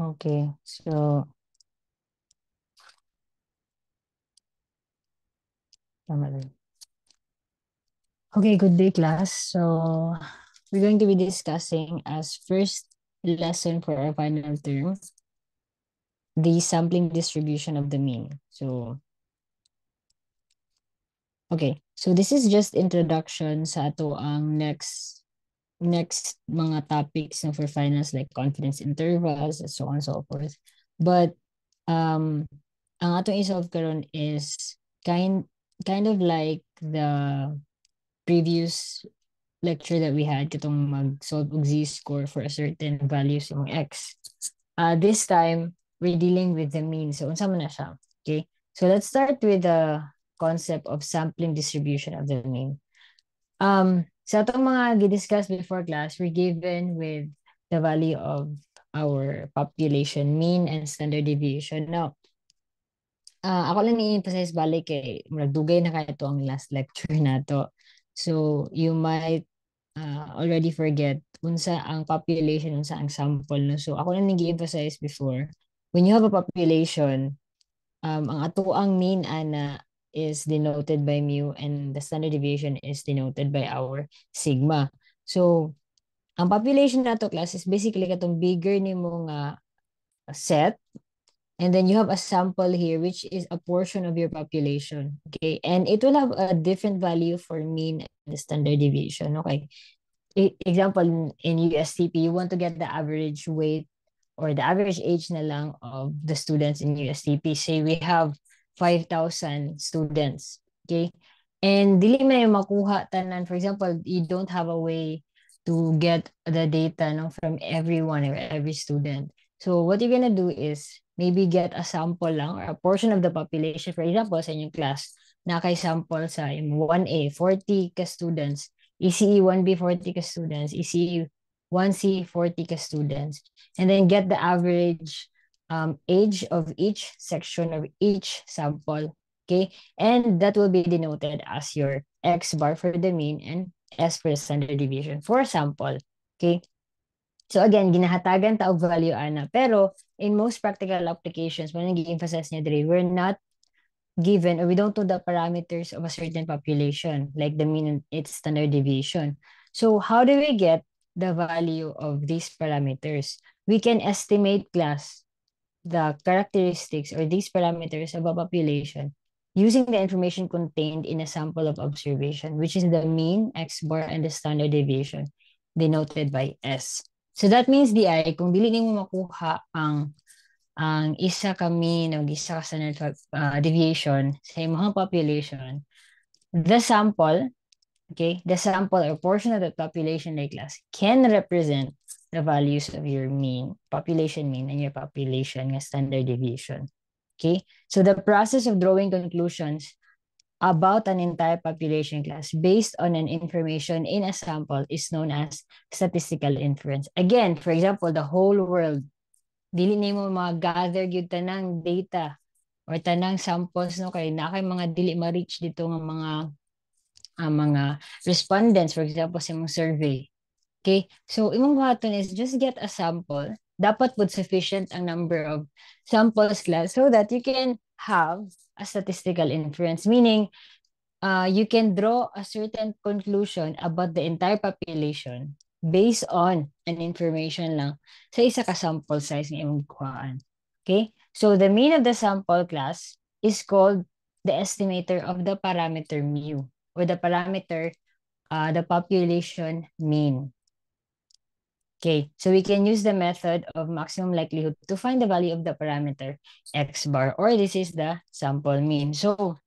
Okay, so tama Okay, good day class. So we're going to be discussing as first lesson for our final term the sampling distribution of the mean. So Okay, so this is just introduction sa ato ang next next mga topics na for finals like confidence intervals and so on and so forth. But um ang atong isolve karon is kind kind of like the previous lecture that we had katong mag-solve og z-score for a certain value sa x. Uh, this time, we're dealing with the mean. So, unsa man na siya. Okay? So, let's start with the concept of sampling distribution of the mean. Um, sa itong mga gidiscuss before class, we're given with the value of our population mean and standard deviation. Now, uh, ako lang ni-emphasize balik kay Muragdugay na kayo ang last lecture na to. So, you might uh, already forget unsa ang population, unsa ang sample. No? So, ako lang nag-emphasize before. When you have a population, um, ang ato ang mean ana is denoted by mu and the standard deviation is denoted by our sigma. So, ang population na to class is basically katong bigger ni mong uh, set and then you have a sample here which is a portion of your population okay and it will have a different value for mean and standard deviation okay example in USTP you want to get the average weight or the average age na lang of the students in USTP say we have 5,000 students. Okay? And dili may makuha tanan. For example, you don't have a way to get the data no, from everyone or every student. So what you're gonna do is maybe get a sample lang or a portion of the population. For example, sa inyong class, nakay-sample sa 1A, 40 ka students, ECE 1B, 40 ka students, ECE 1C, 40 ka students, and then get the average um, age of each section of each sample. Okay, and that will be denoted as your x bar for the mean and s for the standard deviation for sample. Okay, so again, ginahatagan ta og value ana. Pero in most practical applications, when nag-emphasize niya diri, we're not given or we don't know the parameters of a certain population like the mean and its standard deviation. So how do we get the value of these parameters? We can estimate class the characteristics or these parameters of a population using the information contained in a sample of observation, which is the mean, x-bar, and the standard deviation, denoted by S. So that means di ay, kung dili mo makuha ang ang isa ka mean o isa ka standard uh, deviation sa imong population, the sample, okay, the sample or portion of the population like class can represent the values of your mean, population mean, and your population standard deviation. Okay? So the process of drawing conclusions about an entire population class based on an information in a sample is known as statistical inference. Again, for example, the whole world, dili ni mo ma-gather tanang data or tanang samples no kay na kay mga dili ma-reach dito nga mga uh, mga respondents for example sa imong survey Okay? So, imong buhaton is just get a sample. Dapat would sufficient ang number of samples class so that you can have a statistical inference. Meaning, uh, you can draw a certain conclusion about the entire population based on an information lang sa isa ka sample size ng imong kuhaan. Okay? So, the mean of the sample class is called the estimator of the parameter mu or the parameter uh, the population mean. Okay, so we can use the method of maximum likelihood to find the value of the parameter x bar or this is the sample mean. So,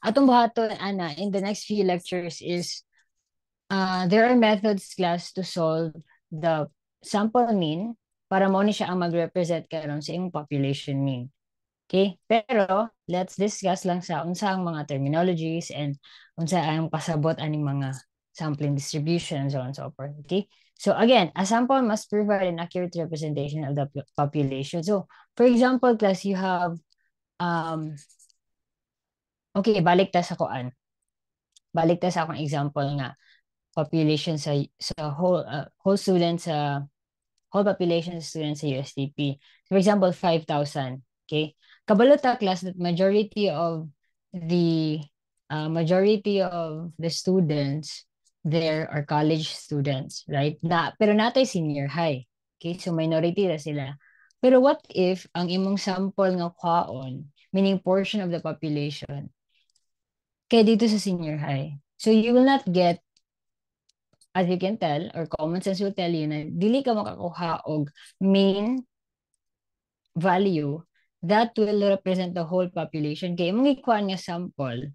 atong buhaton ana in the next few lectures is uh, there are methods class to solve the sample mean para mo ni siya ang mag-represent karon sa imong population mean. Okay? Pero let's discuss lang sa unsa ang mga terminologies and unsa ang pasabot aning mga sampling distribution, and so on and so forth. Okay? So again, a sample must provide an accurate representation of the population. So for example, class, you have, um, okay, balik ta sa an, Balik ta sa akong example nga, population sa, sa whole, uh, whole students, uh, whole population of students sa USDP. So for example, 5,000. Okay? Kabalota class, that majority of the uh, majority of the students there are college students, right? Na, pero natay senior high. Okay, so minority ra sila. Pero what if ang imong sample nga kwaon, meaning portion of the population, kay dito sa senior high. So you will not get as you can tell, or common sense will tell you na dili ka makakuha og main value that will represent the whole population. Kaya imong ikuan nga sample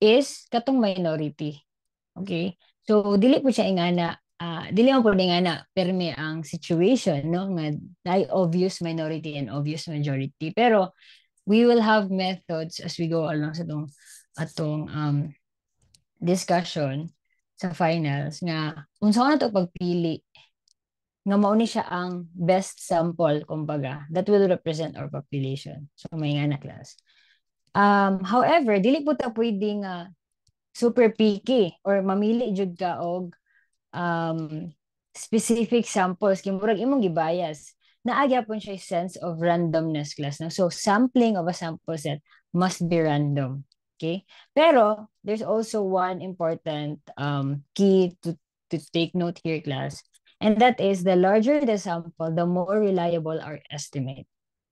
is katong minority. Okay? So dili po siya nga na uh, dili man po nga na perme ang situation no nga die obvious minority and obvious majority pero we will have methods as we go along sa tong atong um, discussion sa finals nga unsa na to pagpili nga mao ni siya ang best sample kumbaga that will represent our population so may nga na class um however dili po ta pwedeng uh, super picky or mamili jud ka og um, specific samples kay murag imong gibias naagya pon siya sense of randomness class no? so sampling of a sample set must be random okay pero there's also one important um, key to to take note here class and that is the larger the sample the more reliable our estimate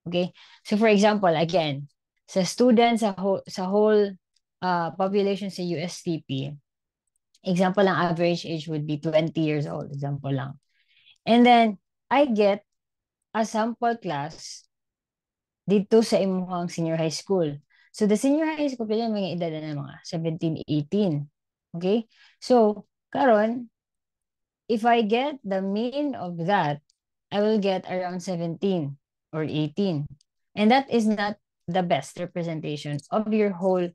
okay so for example again sa student sa, ho- sa whole uh, population sa USTP, example lang, average age would be 20 years old, example lang. And then, I get a sample class dito sa imuhang senior high school. So, the senior high school, pwede mga edad na mga 17, 18. Okay? So, karon if I get the mean of that, I will get around 17 or 18. And that is not the best representation of your whole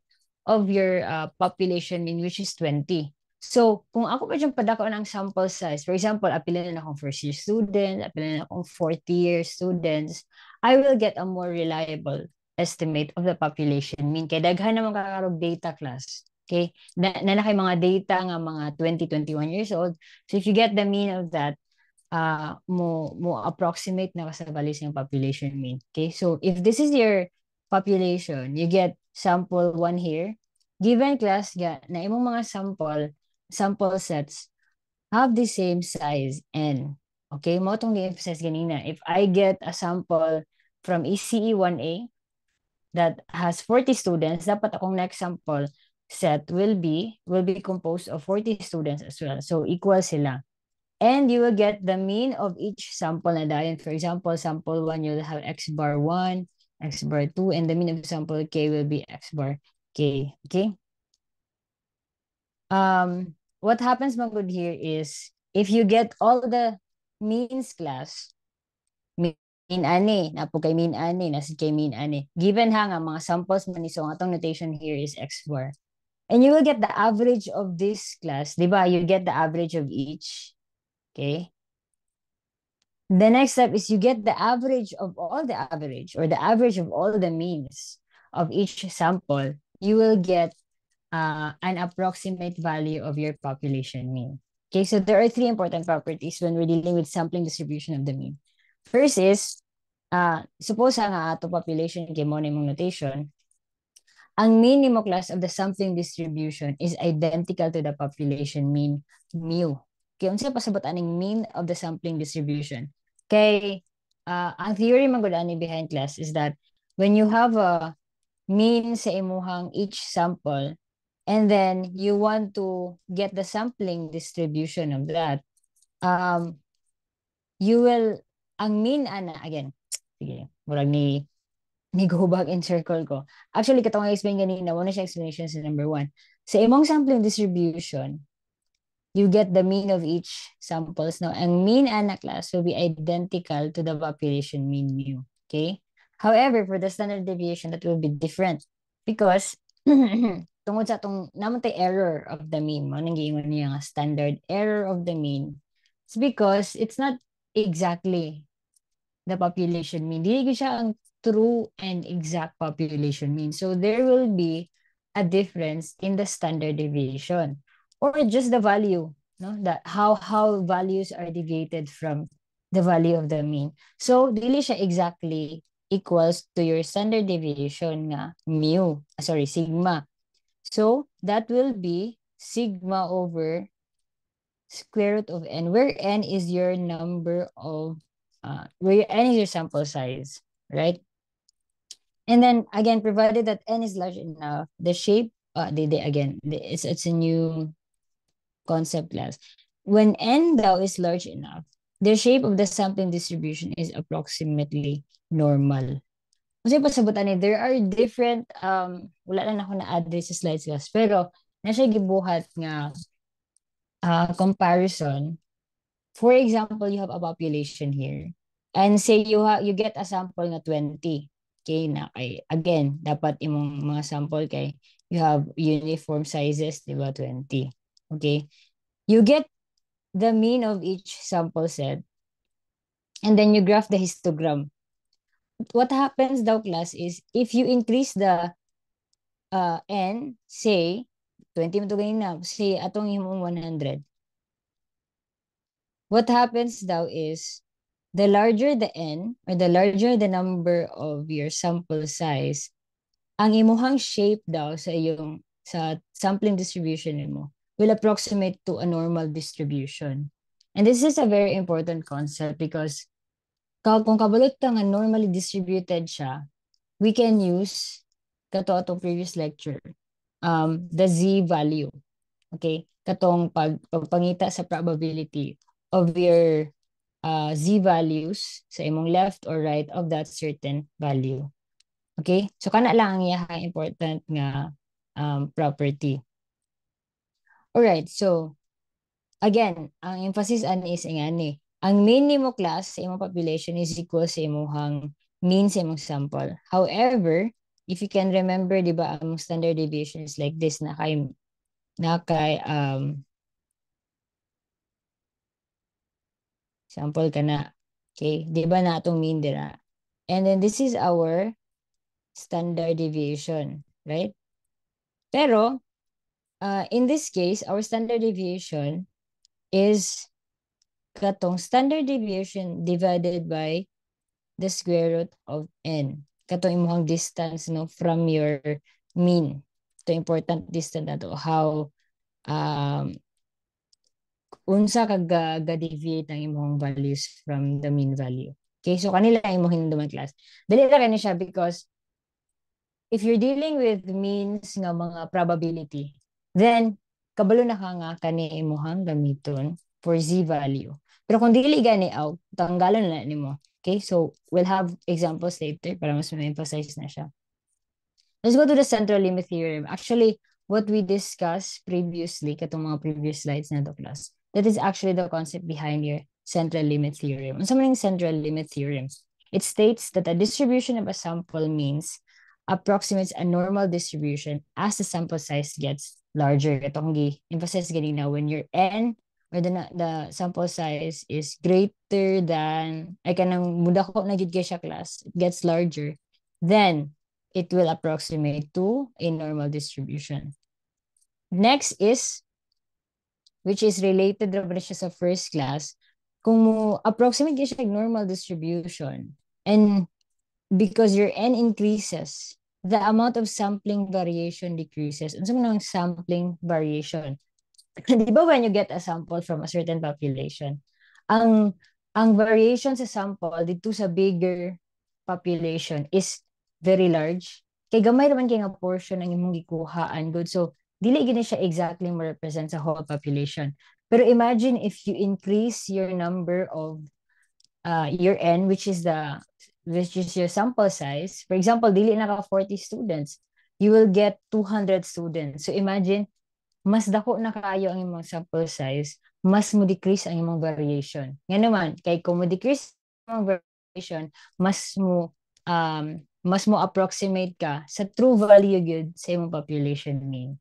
of your uh, population in which is 20. So, kung ako pa dyan padakaon ang sample size, for example, apilan na akong first year student, apilan na akong fourth year students, I will get a more reliable estimate of the population. Mean, kay daghan naman kakarog data class. Okay? Na, na, na kay mga data nga mga 20, 21 years old. So, if you get the mean of that, uh, mo, mo approximate na sa values ng population mean. Okay? So, if this is your population, you get sample one here. Given class ga na imong mga sample, sample sets have the same size n. Okay, mo tong gi-emphasize ganina. If I get a sample from ECE 1A e that has 40 students, dapat akong next sample set will be will be composed of 40 students as well. So equal sila. And you will get the mean of each sample na dayon. For example, sample 1, you'll have x bar 1, x bar 2 and the mean of sample k will be x bar k. Okay? Um, what happens, Magud, here is if you get all the means class, mean ani, napo kay mean ani, nasa kay mean ani. Given ha nga mga samples man isong atong notation here is x bar. And you will get the average of this class, di ba? You get the average of each. Okay? the next step is you get the average of all the average or the average of all the means of each sample you will get uh, an approximate value of your population mean okay so there are three important properties when we're dealing with sampling distribution of the mean first is uh, suppose ang ato ah, population kay mo notation ang minimum class of the sampling distribution is identical to the population mean mu. Kaya unsa pasabutan ang mean of the sampling distribution? Okay. uh, ah, ang theory man ani behind class is that when you have a mean sa imuhang each sample, and then you want to get the sampling distribution of that, um, you will, ang mean ana, again, sige, murag ni, ni go back in circle ko. Actually, katong nga explain ganina, one siya explanation sa number one. Sa imong sampling distribution, you get the mean of each samples. Now, ang mean anak class will be identical to the population mean mu. Okay? However, for the standard deviation, that will be different because tungod sa itong namatay error of the mean mo, nangiingon niya nga standard error of the mean, it's because it's not exactly the population mean. Hindi siya ang true and exact population mean. So there will be a difference in the standard deviation. or just the value no that how how values are deviated from the value of the mean so dili siya exactly equals to your standard deviation nga mu sorry sigma so that will be sigma over square root of n where n is your number of uh, where n is your sample size right and then again provided that n is large enough the shape uh, the, the again the, it's it's a new concept class. When n tau is large enough, the shape of the sampling distribution is approximately normal. Kasi pasabutan ni, there are different, um, wala na ako na-address sa slides class, pero na siya gibuhat nga uh, comparison. For example, you have a population here. And say you ha you get a sample na 20. Okay, na kay again, dapat imong mga sample kay you have uniform sizes, di ba 20. Okay. You get the mean of each sample set and then you graph the histogram. What happens daw class is if you increase the uh, n, say, 20 mo to ganina, say atong imong 100. What happens daw is the larger the n or the larger the number of your sample size, ang imuhang shape daw sa iyong sa sampling distribution mo will approximate to a normal distribution. And this is a very important concept because kung kabulutangan normally distributed siya, we can use, kato itong previous lecture, um, the z value. Okay? Katong pag, pagpangita sa probability of your uh, z values sa imong left or right of that certain value. Okay? So, kana lang ang iya important nga um, property. Alright, so again, ang emphasis an is eh, nga ni, Ang mean nimo class sa imong population is equal sa imong mean sa imong sample. However, if you can remember, di ba, ang standard deviation is like this na kay, na kay, um, sample ka na. Okay, di ba na itong mean dira? Ah? And then this is our standard deviation, right? Pero, uh, in this case, our standard deviation is katong standard deviation divided by the square root of n. Katong imong distance no from your mean. Ito important distance na to. How um, unsa ka ga-deviate ang imong values from the mean value. Okay, so kanila imong hinumduman class. Dali ra kani siya because if you're dealing with means nga mga probability, Then, kabalo na ka nga kani imuhang gamiton for z value. Pero kung dili gani aw, tanggalan na nimo. Okay, so we'll have examples later para mas ma-emphasize na siya. Let's go to the central limit theorem. Actually, what we discussed previously, katong mga previous slides na to class, that is actually the concept behind your central limit theorem. Ang samaning central limit theorem, it states that a distribution of a sample means approximates a normal distribution as the sample size gets larger itong itonggi. Emphasis na when your n or the, the sample size is greater than ay kanang muda ko na gid kay siya class, it gets larger, then it will approximate to a normal distribution. Next is which is related naman siya sa first class, kung mo approximate siya normal distribution and because your n increases, the amount of sampling variation decreases. Unsa man ang sampling variation? Di ba when you get a sample from a certain population, ang ang variation sa sample dito sa bigger population is very large. Kay gamay naman kay nga portion ang imong gikuhaan good. So dili gini siya exactly mo represent sa whole population. Pero imagine if you increase your number of uh, your n, which is the which is your sample size, for example, dili na ka 40 students, you will get 200 students. So imagine, mas dako na kayo ang imong sample size, mas mo decrease ang imong variation. Nga naman, kay kung mo decrease ang variation, mas mo um, mas mo approximate ka sa true value good sa imong population mean.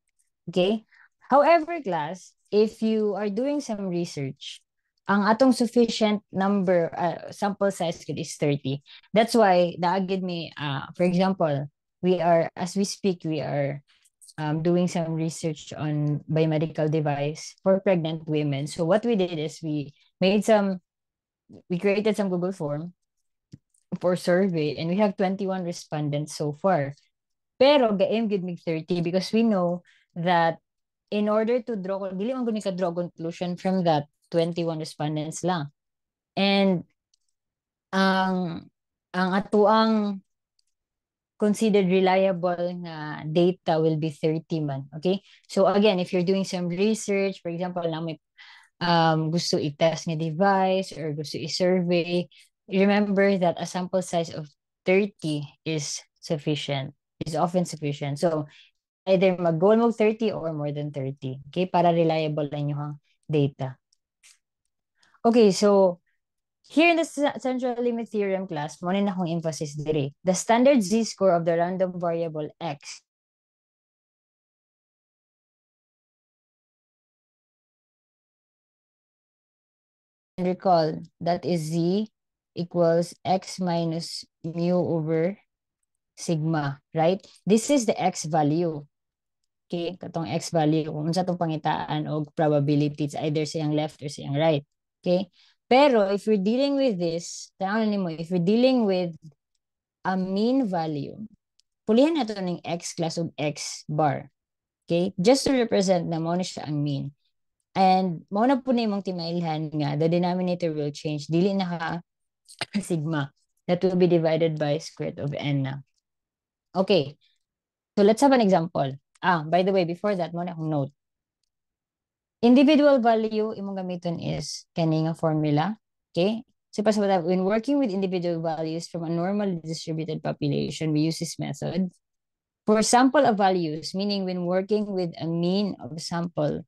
Okay? However, class, if you are doing some research ang atong sufficient number uh, sample size kid is 30 that's why naagid me uh, for example we are as we speak we are um, doing some research on biomedical device for pregnant women so what we did is we made some we created some google form for survey and we have 21 respondents so far pero gaim gid mig 30 because we know that in order to draw dili man ka draw conclusion from that 21 respondents lang. And ang ang atuang considered reliable nga data will be 30 man. Okay? So again, if you're doing some research, for example, na may um, gusto i-test nga device or gusto i-survey, remember that a sample size of 30 is sufficient, is often sufficient. So either mag-goal mo 30 or more than 30. Okay? Para reliable ang inyong data. Okay, so here in the central limit theorem class, mo na akong emphasis diri. The standard z-score of the random variable x And recall that is z equals x minus mu over sigma, right? This is the x value. Okay, katong x value. Kung unsa tong pangitaan og probability, it's either siyang left or siyang right. Okay. Pero if we are dealing with this, tandaan mo, if we are dealing with a mean value, pulihan nato ng x class of x bar. Okay? Just to represent na mo na siya ang mean. And mo na po na timailhan nga, the denominator will change. Dili na ka sigma. That will be divided by square root of n na. Okay. So let's have an example. Ah, by the way, before that, mo na akong note individual value imong gamiton is kani formula. Okay? So pasabot that when working with individual values from a normally distributed population, we use this method. For sample of values, meaning when working with a mean of sample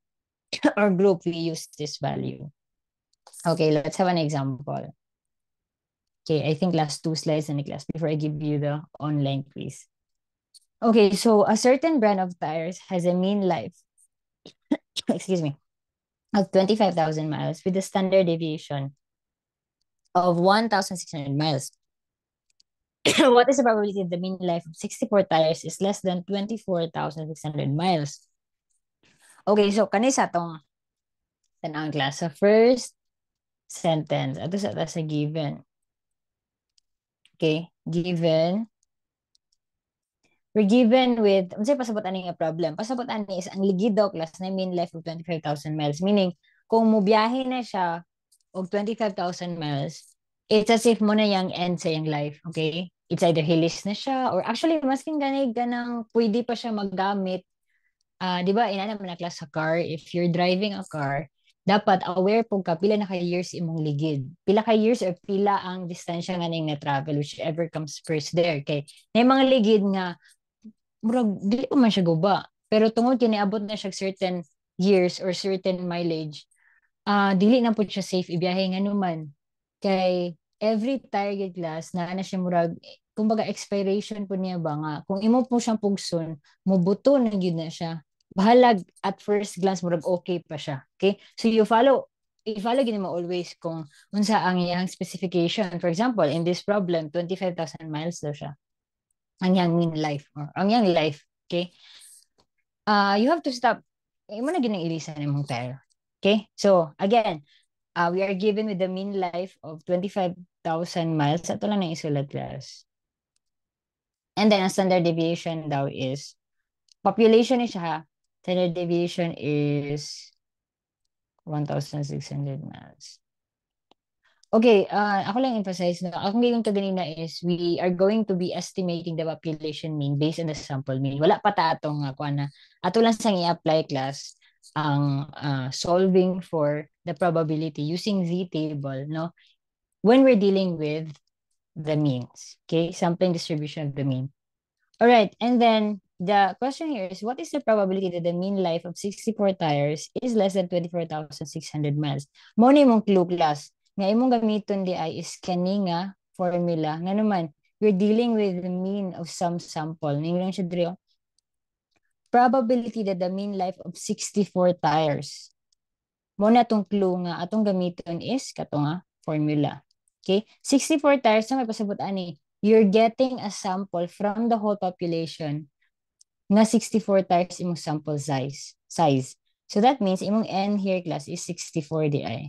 or group, we use this value. Okay, let's have an example. Okay, I think last two slides in the class before I give you the online quiz. Okay, so a certain brand of tires has a mean life. Excuse me. of 25,000 miles with a standard deviation of 1,600 miles. what is the probability that the mean life of 64 tires is less than 24,600 miles? Okay, so kani sa tong tanang class. Sa first sentence, ato sa, sa given. Okay, given we're given with, um, say, pasabot ani nga problem. Pasabot ani is ang ligid daw class na mean life of 25,000 miles. Meaning, kung mubiyahe na siya og 25,000 miles, it's as if mo na yung end sa yung life, okay? It's either hilis na siya or actually, masking ganig ganang pwede pa siya magamit. Uh, di ba, ina inanam na class sa car. If you're driving a car, dapat aware po ka pila na ka years imong ligid. Pila ka years or pila ang distansya nga ning na travel whichever comes first there. Okay. na mga ligid nga murag dili pa man siya guba pero tungod kini abot na siya certain years or certain mileage uh, dili na po siya safe ibiyahe nganuman kay every target class na ana siya murag kumbaga expiration po niya ba nga kung imo po siyang pugson mubuto na gyud na siya bahalag at first glance murag okay pa siya okay so you follow i-follow gini mo always kung unsa ang iyang specification. For example, in this problem, 25,000 miles daw siya ang yang in life or ang yang life okay uh you have to stop imo eh, na gining ilisan imong tire okay so again uh, we are given with the mean life of 25,000 miles ato lang na isulat class and then ang standard deviation daw is population is siya standard deviation is 1,600 miles Okay, uh, ako lang emphasize na ako ngayon ko ganina is we are going to be estimating the population mean based on the sample mean. Wala pa ta atong uh, kuan na. Ato lang sang i-apply class ang uh, solving for the probability using z table no when we're dealing with the means okay sampling distribution of the mean all right and then the question here is what is the probability that the mean life of 64 tires is less than 24,600 miles? Mo ni mong clue class. Nga imong gamiton di ay is kani nga formula. Nga naman, you're dealing with the mean of some sample. Ning lang siya driyo. Probability that the mean life of 64 tires. Mo na tong clue nga atong gamiton is kato nga formula. Okay? 64 tires na may pasabot ani. You're getting a sample from the whole population na 64 tires imong sample size. size. So that means imong n here class is 64 di ay.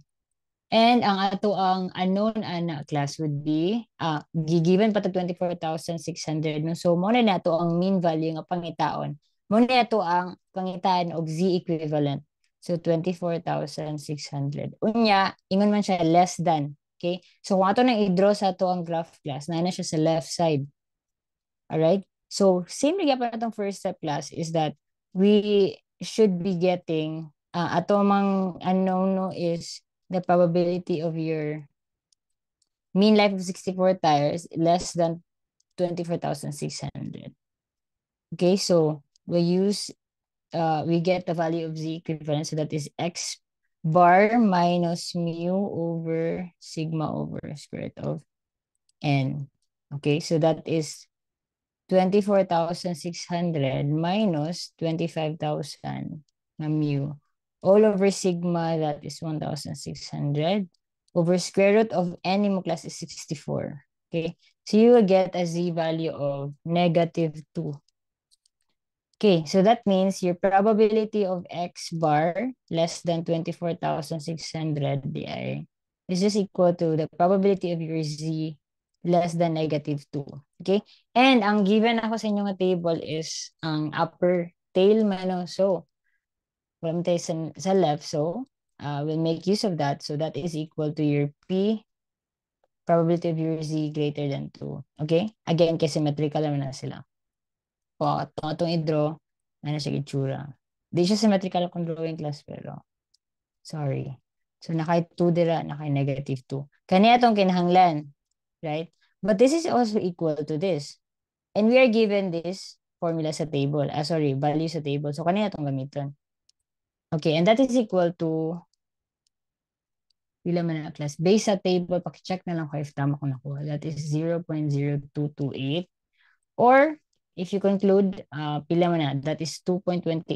And ang ato ang unknown ana class would be uh, gigiven pa to 24,600 so mo na nato ang mean value nga pangitaon. Mo na nato ang pangitaan og Z equivalent. So 24,600. Unya ingon man siya less than Okay? So kung ato nang i-draw sa ato ang graph class, na siya sa left side. All right? So same nga pa itong first step class is that we should be getting, uh, ato mang unknown no is the probability of your mean life of 64 tires less than 24,600. Okay, so we use, uh, we get the value of Z equivalent. So that is X bar minus mu over sigma over square root of N. Okay, so that is 24,600 minus 25,000 mu all over sigma, that is 1,600, over square root of n mo class is 64. Okay, so you will get a z value of negative 2. Okay, so that means your probability of x bar less than 24,600 di is just equal to the probability of your z less than negative 2. Okay, and ang given ako sa inyong table is ang upper tail mano. So, permutation sa left. So uh, we'll make use of that. So that is equal to your P probability of your Z greater than 2. Okay? Again, kasi symmetrical naman na sila. O, itong itong i-draw, ano siya itsura. Di siya symmetrical kung drawing class pero sorry. So nakay 2 dira, nakay negative 2. Kani itong kinahanglan. Right? But this is also equal to this. And we are given this formula sa table. Ah, sorry, value sa table. So, kanina itong gamitin. Okay, and that is equal to pila mo na class. Based sa table, pakicheck na lang ko if tama ko nakuha. That is 0.0228. Or, if you conclude, uh, ah, pila mo na, that is 2.28%.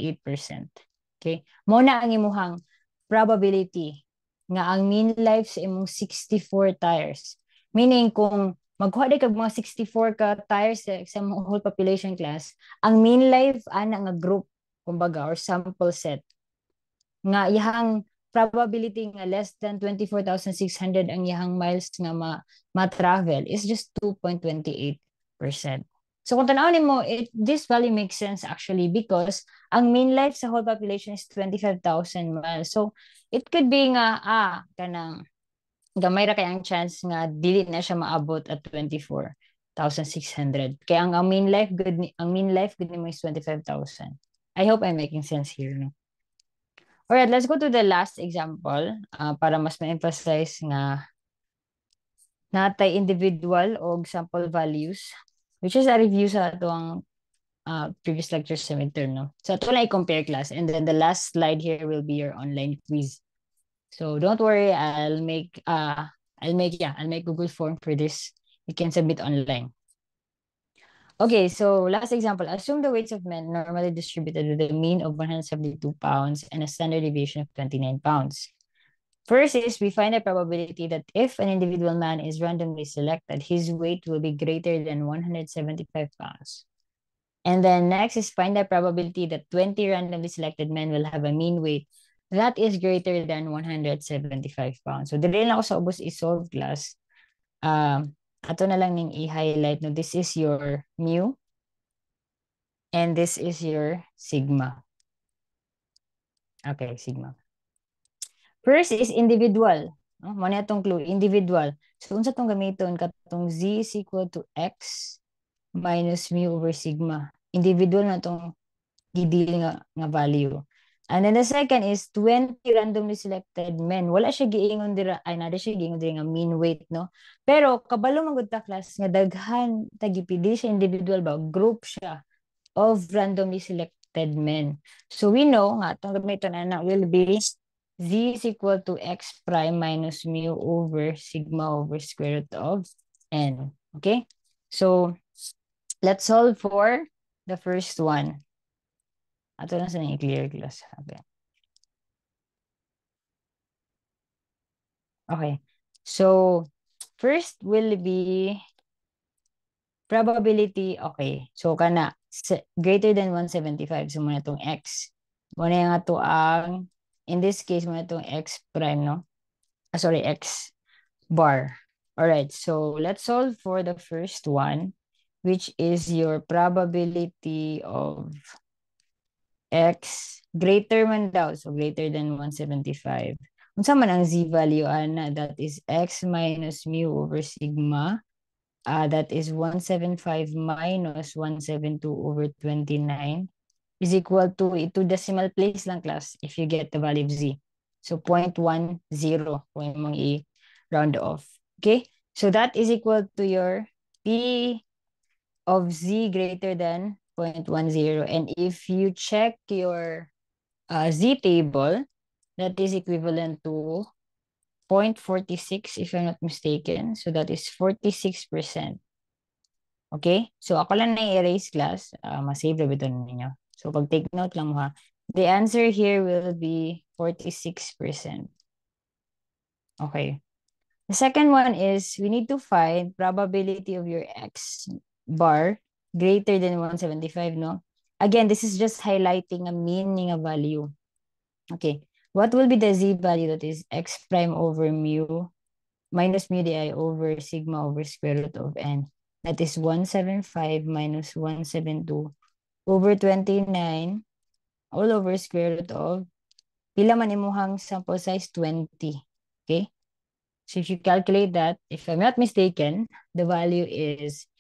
Okay? Muna ang imuhang probability nga ang mean life sa imong 64 tires. Meaning, kung magkuha kag mga 64 ka tires sa, sa whole population class, ang mean life ana nga group, kumbaga, or sample set, nga yahang probability nga less than 24,600 ang yahang miles nga ma, ma-travel is just 2.28%. So kung tanaw mo, it, this value makes sense actually because ang mean life sa whole population is 25,000 miles. So it could be nga, ah, kanang gamay ra kay ang chance nga dili na siya maabot at 24,600. Kaya ang, ang mean life good ni, ang mean life good ni mo is 25,000. I hope I'm making sense here, no? Alright, let's go to the last example uh, para mas ma-emphasize nga natay individual o sample values which is a review sa atong uh, ah, previous lecture semester no so ato na i-compare class and then the last slide here will be your online quiz so don't worry i'll make uh i'll make yeah i'll make google form for this you can submit online Okay, so last example. Assume the weights of men normally distributed with a mean of 172 pounds and a standard deviation of 29 pounds. First is we find a probability that if an individual man is randomly selected, his weight will be greater than 175 pounds. And then next is find the probability that 20 randomly selected men will have a mean weight that is greater than 175 pounds. So, dali lang ako sa ubos i class. Um, ato na lang ning i-highlight no this is your mu and this is your sigma okay sigma first is individual no oh, mo na tong clue individual so unsa tong gamiton katong z is equal to x minus mu over sigma individual na tong gidili nga, nga value And then the second is 20 randomly selected men. Wala siya giingon dira ay nada siya giingon dira nga mean weight no. Pero kabalo man ta class nga daghan tagipili siya individual ba group siya of randomly selected men. So we know nga tong gamay na will be z is equal to x prime minus mu over sigma over square root of n. Okay? So let's solve for the first one. අතනසන ඉක්ලියර් clear අපේ Okay, so first will be probability. Okay, so kana greater than 175. So muna itong x. Muna nga to ang, in this case, muna itong x prime, no? Ah, sorry, x bar. Alright, so let's solve for the first one, which is your probability of x greater man daw, so greater than 175. Unsa man ang z value ana, that is x minus mu over sigma. Uh, that is 175 minus 172 over 29 is equal to ito decimal place lang class if you get the value of z. So 0.10 kung mong i-round off. Okay? So that is equal to your p of z greater than 0.10. And if you check your uh, Z table, that is equivalent to 0.46 if I'm not mistaken. So that is 46%. Okay? So ako lang na-erase class. Uh, ma-save na bito ninyo. So pag take note lang ha. The answer here will be 46%. Okay. The second one is we need to find probability of your x bar greater than 175, no? Again, this is just highlighting a meaning, a value. Okay, what will be the z value that is x prime over mu minus mu di over sigma over square root of n? That is 175 minus 172 over 29 all over square root of pila man imuhang sample size 20. Okay? So if you calculate that, if I'm not mistaken, the value is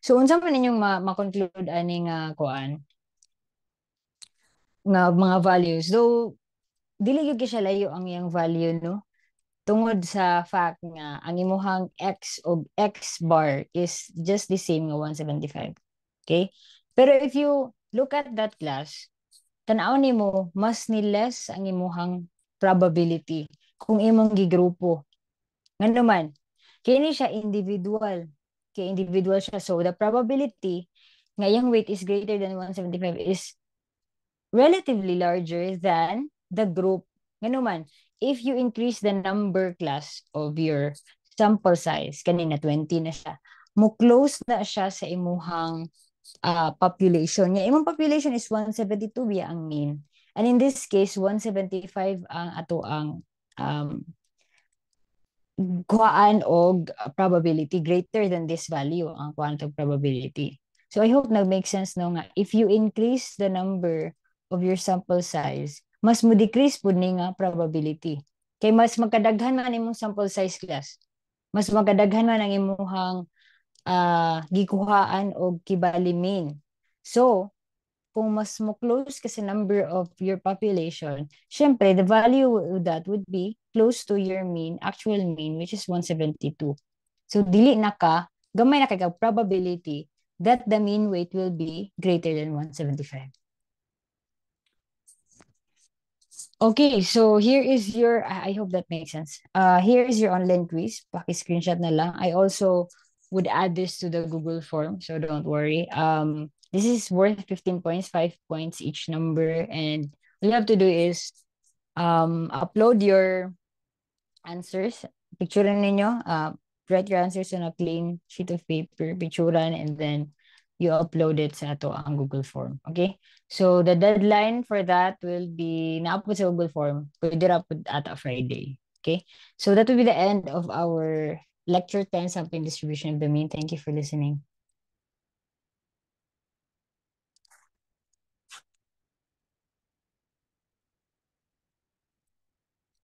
So unsa man ninyong ma- ma-conclude ani nga kuan nga mga values. Though dili gyud siya layo ang iyang value no tungod sa fact nga ang imuhang x o x bar is just the same nga 175. Okay? Pero if you look at that class, tan tanaw nimo mas ni less ang imuhang probability kung imong gigrupo. Ngano man, kini siya individual kay individual siya. So, the probability na yung weight is greater than 175 is relatively larger than the group. Ganun man, if you increase the number class of your sample size, kanina 20 na siya, mo close na siya sa imuhang uh, population. Nga imong population is 172 biya ang mean. And in this case, 175 ang ato ang um, kuhaan og probability greater than this value ang quantum probability. So I hope nag-make sense no nga if you increase the number of your sample size, mas mo decrease pud ni nga probability. Kay mas magkadaghan man imong sample size class. Mas magkadaghan man ang imong uh, gikuhaan og kibalimin. So, kung mas mo close kasi number of your population, syempre, the value of that would be close to your mean, actual mean, which is 172. So, dili na ka, gamay na probability that the mean weight will be greater than 175. Okay, so here is your, I hope that makes sense. Uh, here is your online quiz. Paki-screenshot na lang. I also would add this to the Google form, so don't worry. Um, this is worth 15 points, 5 points each number. And all you have to do is um, upload your answers. Picture ninyo, uh, write your answers on a clean sheet of paper, picturean, and then you upload it sa ato ang Google Form. Okay? So, the deadline for that will be na sa Google Form. Pwede rapod ata Friday. Okay? So, that will be the end of our lecture 10 sampling distribution of the mean. Thank you for listening.